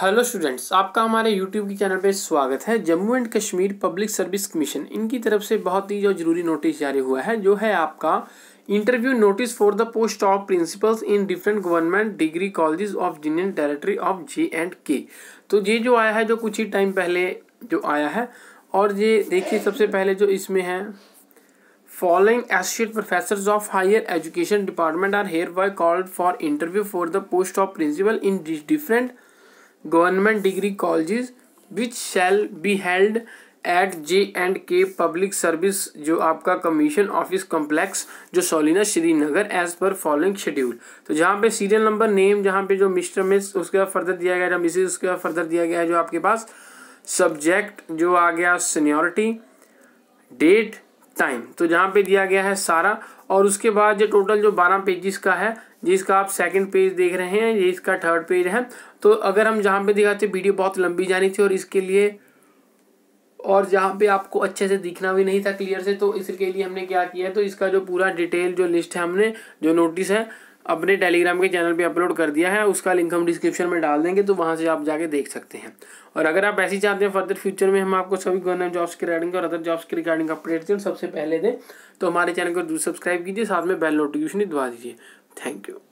hello students आपका हमारे YouTube के चैनल पे स्वागत है Jammu and Kashmir public service commission इनकी तरफ से बहुत ही जो जरूरी नोटिस जारी हुआ है जो है आपका interview notice for the post of principals in different government degree colleges of union territory of J and K तो ये जो आया है जो कुछ ही टाइम पहले जो आया है और ये देखिए सबसे पहले जो इसमें है following associate professor of higher education department are here hereby called for interview for the post of principal in different government degree colleges which shall be held at J and K public service जो आपका commission office complex जो Solina Srinagar as पर following schedule तो जहाँ पे serial number name जहाँ पे जो मिस्टर मिस उसके बाद फर्दर दिया गया मिसेज उसके बाद फर्दर दिया गया है जो आपके पास सब्जेक्ट जो आ गया सीनियोरिटी डेट टाइम तो जहाँ पे दिया गया है सारा और उसके बाद जो टोटल जो बारह पेजेस का है जिसका आप सेकंड पेज देख रहे हैं ये इसका थर्ड पेज है तो अगर हम जहाँ पे दिखाते वीडियो बहुत लंबी जानी थी और इसके लिए और जहाँ पे आपको अच्छे से दिखना भी नहीं था क्लियर से तो इसके लिए हमने क्या किया है तो इसका जो पूरा डिटेल जो लिस्ट है हमने जो नोटिस है अपने टेलीग्राम के चैनल पे अपलोड कर दिया है उसका लिंक हम डिस्क्रिप्शन में डाल देंगे तो वहाँ से आप जाके देख सकते हैं और अगर आप ऐसी चाहते हैं फर्दर फ्यूचर में हम आपको सभी गवर्नमेंट जॉब्स के रिगार्डिंग और अदर जॉब्स के रिगार्डिंग अपडेट्स सबसे पहले दें तो हमारे चैनल को सब्सक्राइब कीजिए साथ में बेल नोटिफिकेशन दबा दीजिए थैंक यू